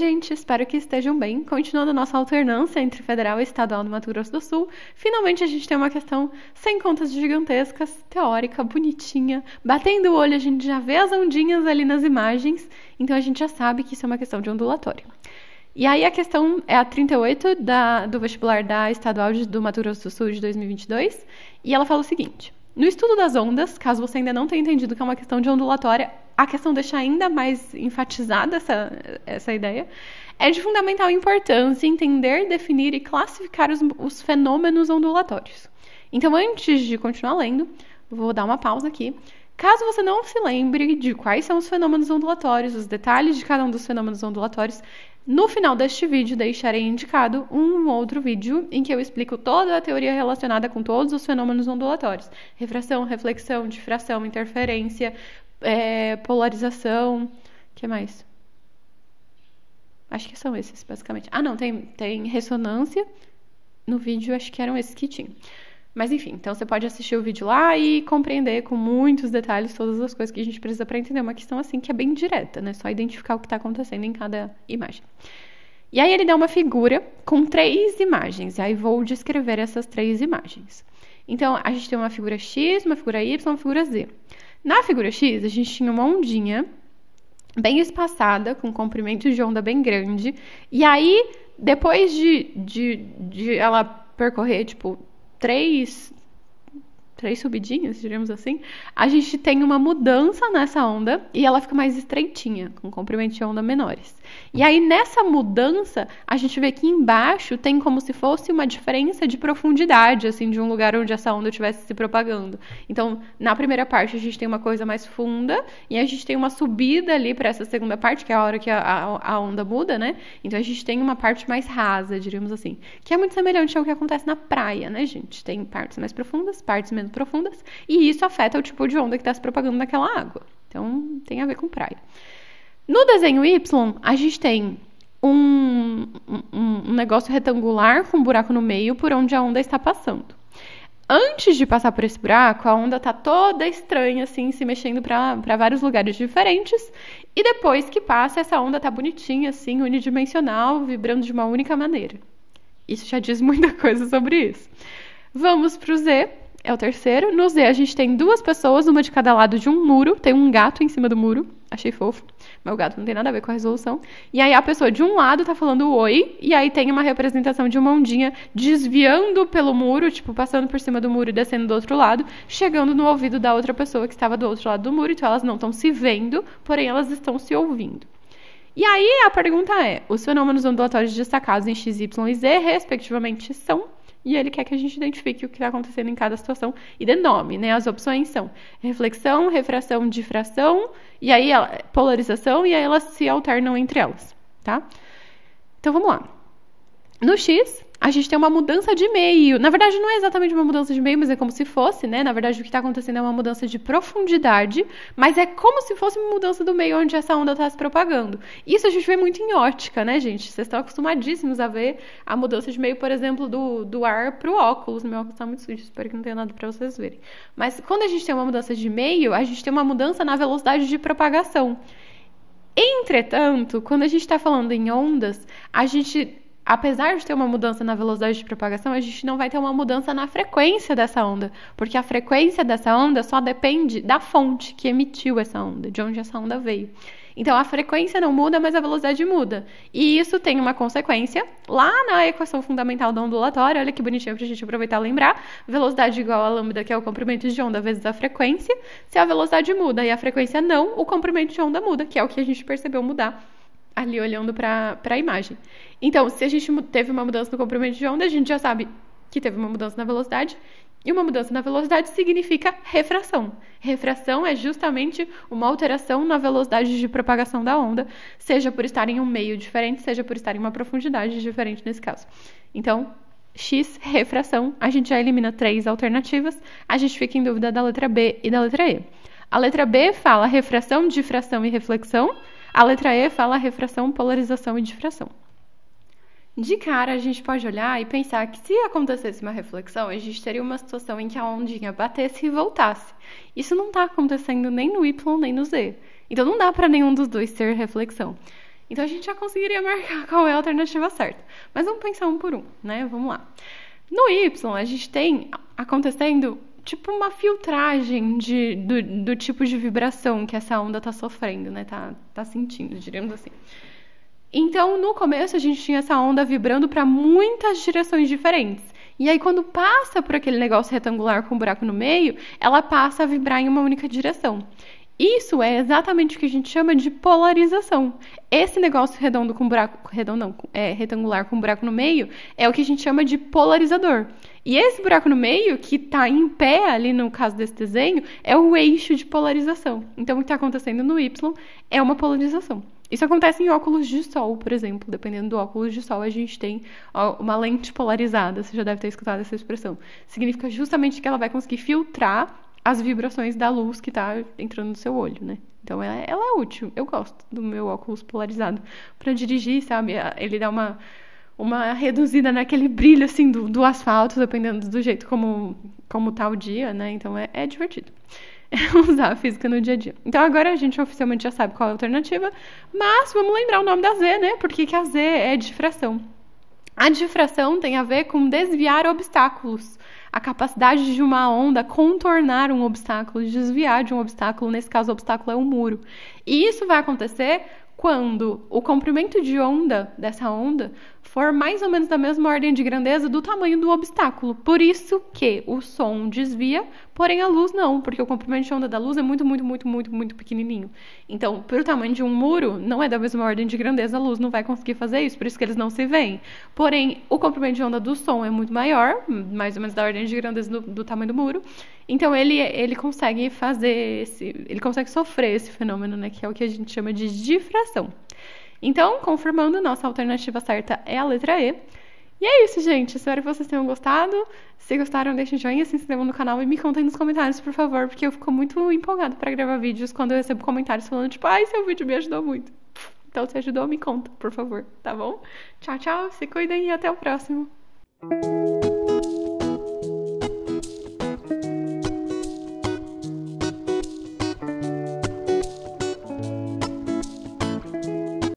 gente, espero que estejam bem. Continuando a nossa alternância entre federal e estadual no Mato Grosso do Sul, finalmente a gente tem uma questão sem contas gigantescas, teórica, bonitinha. Batendo o olho, a gente já vê as ondinhas ali nas imagens, então a gente já sabe que isso é uma questão de ondulatório. E aí a questão é a 38 da, do vestibular da Estadual de, do Mato Grosso do Sul de 2022, e ela fala o seguinte: no estudo das ondas, caso você ainda não tenha entendido que é uma questão de ondulatória, a questão deixa ainda mais enfatizada essa, essa ideia, é de fundamental importância entender, definir e classificar os, os fenômenos ondulatórios. Então, antes de continuar lendo, vou dar uma pausa aqui. Caso você não se lembre de quais são os fenômenos ondulatórios, os detalhes de cada um dos fenômenos ondulatórios, no final deste vídeo deixarei indicado um outro vídeo em que eu explico toda a teoria relacionada com todos os fenômenos ondulatórios: refração, reflexão, difração, interferência, é, polarização. que mais? Acho que são esses, basicamente. Ah, não, tem, tem ressonância. No vídeo, acho que eram esses que tinham. Mas enfim, então você pode assistir o vídeo lá e compreender com muitos detalhes todas as coisas que a gente precisa para entender uma questão assim que é bem direta, né? Só identificar o que está acontecendo em cada imagem. E aí ele dá uma figura com três imagens, e aí vou descrever essas três imagens. Então a gente tem uma figura X, uma figura Y, uma figura Z. Na figura X, a gente tinha uma ondinha bem espaçada, com um comprimento de onda bem grande, e aí, depois de, de, de ela percorrer, tipo, três, três subidinhas, diríamos assim, a gente tem uma mudança nessa onda e ela fica mais estreitinha, com comprimento de onda menores. E aí nessa mudança, a gente vê que embaixo tem como se fosse uma diferença de profundidade, assim, de um lugar onde essa onda estivesse se propagando. Então, na primeira parte a gente tem uma coisa mais funda e a gente tem uma subida ali para essa segunda parte, que é a hora que a, a, a, onda muda, né? Então a gente tem uma parte mais rasa, diríamos assim, que é muito semelhante ao que acontece na praia, né, gente? Tem partes mais profundas, partes menos profundas, e isso afeta o tipo de onda que está se propagando naquela água. Então, tem a ver com praia. No desenho Y, a gente tem um, um, um negócio retangular com um buraco no meio por onde a onda está passando antes de passar por esse buraco, a onda está toda estranha, assim, se mexendo para vários lugares diferentes. E depois que passa, essa onda está bonitinha, assim, unidimensional, vibrando de uma única maneira. Isso já diz muita coisa sobre isso. Vamos para o Z, é o terceiro. No Z, a gente tem duas pessoas, uma de cada lado de um muro, tem um gato em cima do muro achei fofo. Meu gato não tem nada a ver com a resolução. E aí a pessoa de um lado tá falando oi, e aí tem uma representação de uma ondinha desviando pelo muro, tipo, passando por cima do muro e descendo do outro lado, chegando no ouvido da outra pessoa que estava do outro lado do muro, então elas não estão se vendo, porém elas estão se ouvindo. E aí a pergunta é: os fenômenos ondulatórios destacados em x, y e z, respectivamente, são e ele quer que a gente identifique o que está acontecendo em cada situação e dê nome, né? As opções são reflexão, refração, difração, e aí ela, polarização, e aí elas se alternam entre elas, tá? Então vamos lá. No X, a gente tem uma mudança de meio. Na verdade, não é exatamente uma mudança de meio, mas é como se fosse, né? Na verdade, o que está acontecendo é uma mudança de profundidade, mas é como se fosse uma mudança do meio onde essa onda está se propagando. Isso a gente vê muito em ótica, né, gente? Vocês estão acostumadíssimos a ver a mudança de meio, por exemplo, do, do ar para o óculos. Meu óculos está muito sujo, espero que não tenha nada para vocês verem. Mas quando a gente tem uma mudança de meio, a gente tem uma mudança na velocidade de propagação. Entretanto, quando a gente está falando em ondas, a gente apesar de ter uma mudança na velocidade de propagação, a gente não vai ter uma mudança na frequência dessa onda, porque a frequência dessa onda só depende da fonte que emitiu essa onda, de onde essa onda veio. Então a frequência não muda, mas a velocidade muda. E isso tem uma consequência lá na equação fundamental da ondulatória. Olha que bonitinho para a gente aproveitar e lembrar. Velocidade igual a lambda, que é o comprimento de onda, vezes a frequência. Se a velocidade muda e a frequência não, o comprimento de onda muda, que é o que a gente percebeu mudar ali olhando para a imagem. Então, se a gente teve uma mudança no comprimento de onda, a gente já sabe que teve uma mudança na velocidade, e uma mudança na velocidade significa refração. Refração é justamente uma alteração na velocidade de propagação da onda, seja por estar em um meio diferente, seja por estar em uma profundidade diferente nesse caso. Então, X, refração, a gente já elimina três alternativas, a gente fica em dúvida da letra B e da letra E. A letra B fala refração, difração e reflexão. A letra E fala refração, polarização e difração. De cara, a gente pode olhar e pensar que se acontecesse uma reflexão, a gente teria uma situação em que a ondinha batesse e voltasse. Isso não está acontecendo nem no Y nem no Z. Então não dá para nenhum dos dois ser reflexão. Então a gente já conseguiria marcar qual é a alternativa certa. Mas vamos pensar um por um, né? Vamos lá. No Y, a gente tem acontecendo tipo uma filtragem de, do, do, tipo de vibração que essa onda tá sofrendo, né? Tá, tá sentindo, diríamos assim. Então, no começo, a gente tinha essa onda vibrando para muitas direções diferentes. E aí, quando passa por aquele negócio retangular com um buraco no meio, ela passa a vibrar em uma única direção. Isso é exatamente o que a gente chama de polarização. Esse negócio redondo com buraco, redondo não, é, retangular com buraco no meio, é o que a gente chama de polarizador. E esse buraco no meio, que está em pé ali no caso desse desenho, é o eixo de polarização. Então, o que está acontecendo no Y é uma polarização. Isso acontece em óculos de sol, por exemplo. Dependendo do óculos de sol, a gente tem uma lente polarizada. Você já deve ter escutado essa expressão. Significa justamente que ela vai conseguir filtrar as vibrações da luz que está entrando no seu olho, né? Então ela, ela é útil. Eu gosto do meu óculos polarizado para dirigir, sabe? Ele dá uma uma reduzida naquele brilho assim do, do asfalto, dependendo do jeito como, como tá o dia, né? Então é, é divertido é usar a física no dia a dia. Então agora a gente oficialmente já sabe qual é a alternativa, mas vamos lembrar o nome da Z, né? Porque que a Z é difração. A difração tem a ver com desviar obstáculos. A capacidade de uma onda contornar um obstáculo, desviar de um obstáculo, nesse caso o obstáculo é um muro. E isso vai acontecer quando o comprimento de onda dessa onda for mais ou menos da mesma ordem de grandeza do tamanho do obstáculo. Por isso que o som desvia, porém a luz não, porque o comprimento de onda da luz é muito, muito, muito, muito, muito pequenininho. Então, para o tamanho de um muro, não é da mesma ordem de grandeza, a luz não vai conseguir fazer isso, por isso que eles não se veem. Porém, o comprimento de onda do som é muito maior, mais ou menos da ordem de grandeza do, do tamanho do muro. Então, ele, ele consegue fazer esse, ele consegue sofrer esse fenômeno, né, que é o que a gente chama de difração. Então, confirmando, nossa alternativa certa é a letra E. E é isso, gente. Espero que vocês tenham gostado. Se gostaram, deixem joinha, se inscrevam no canal e me contem nos comentários, por favor, porque eu fico muito empolgada para gravar vídeos quando eu recebo comentários falando, tipo, ai, seu vídeo me ajudou muito. Então, se ajudou, me conta, por favor, tá bom? Tchau, tchau, se cuidem e até o próximo.